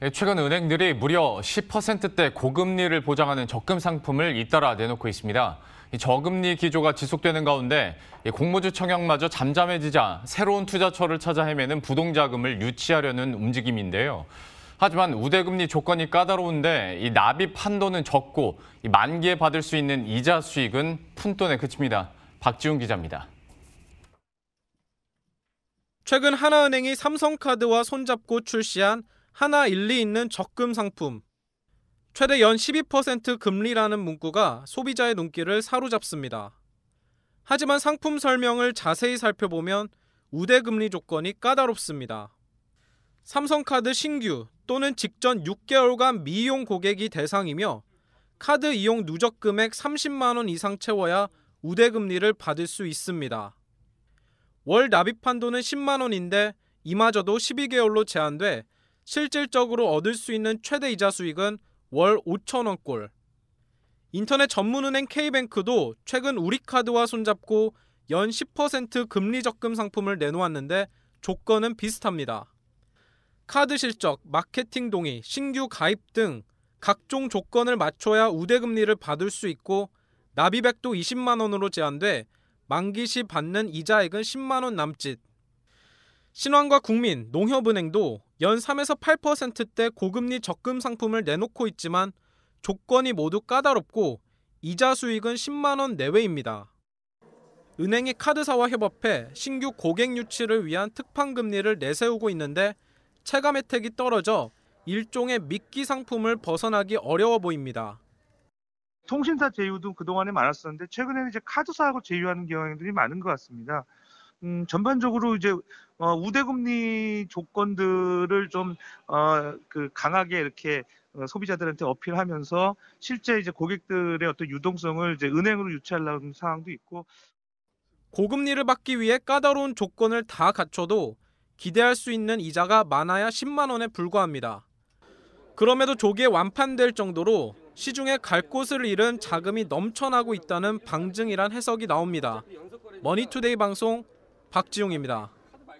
예, 최근 은행들이 무려 10%대 고금리를 보장하는 적금 상품을 잇따라 내놓고 있습니다. 저금리 기조가 지속되는 가운데 공모주 청약마저 잠잠해지자 새로운 투자처를 찾아 헤매는 부동자금을 유치하려는 움직임인데요. 하지만 우대금리 조건이 까다로운데 이 납입 한도는 적고 만기에 받을 수 있는 이자 수익은 푼돈에 그칩니다. 박지훈 기자입니다. 최근 하나은행이 삼성카드와 손잡고 출시한 하나 일리 있는 적금 상품 최대 연 12% 금리라는 문구가 소비자의 눈길을 사로잡습니다. 하지만 상품 설명을 자세히 살펴보면 우대금리 조건이 까다롭습니다. 삼성카드 신규 또는 직전 6개월간 미용 고객이 대상이며 카드 이용 누적 금액 30만원 이상 채워야 우대금리를 받을 수 있습니다. 월 납입 한도는 10만원인데 이마저도 12개월로 제한돼 실질적으로 얻을 수 있는 최대 이자 수익은 월 5천원꼴. 인터넷 전문은행 K뱅크도 최근 우리카드와 손잡고 연 10% 금리 적금 상품을 내놓았는데 조건은 비슷합니다. 카드 실적, 마케팅 동의, 신규 가입 등 각종 조건을 맞춰야 우대금리를 받을 수 있고 납입백도 20만 원으로 제한돼 만기 시 받는 이자액은 10만 원 남짓. 신환과 국민, 농협은행도 연 3에서 8%대 고금리 적금 상품을 내놓고 있지만 조건이 모두 까다롭고 이자 수익은 10만 원 내외입니다. 은행이 카드사와 협업해 신규 고객 유치를 위한 특판 금리를 내세우고 있는데 체감 혜택이 떨어져 일종의 미끼 상품을 벗어나기 어려워 보입니다. 통신사 제휴도 그동안에 많았었는데 최근에는 이제 카드사하고 제휴하는 경향들이 많은 것 같습니다. 음, 전반적으로 이제 어, 우대금리 조건들을 좀 어, 그 강하게 이렇게 어, 소비자들한테 어필하면서 실제 이제 고객들의 어떤 유동성을 이제 은행으로 유치하려는 상황도 있고 고금리를 받기 위해 까다로운 조건을 다 갖춰도 기대할 수 있는 이자가 많아야 10만 원에 불과합니다. 그럼에도 조기에 완판될 정도로 시중에 갈 곳을 잃은 자금이 넘쳐나고 있다는 방증이란 해석이 나옵니다. 머니투데이 방송 박지용입니다.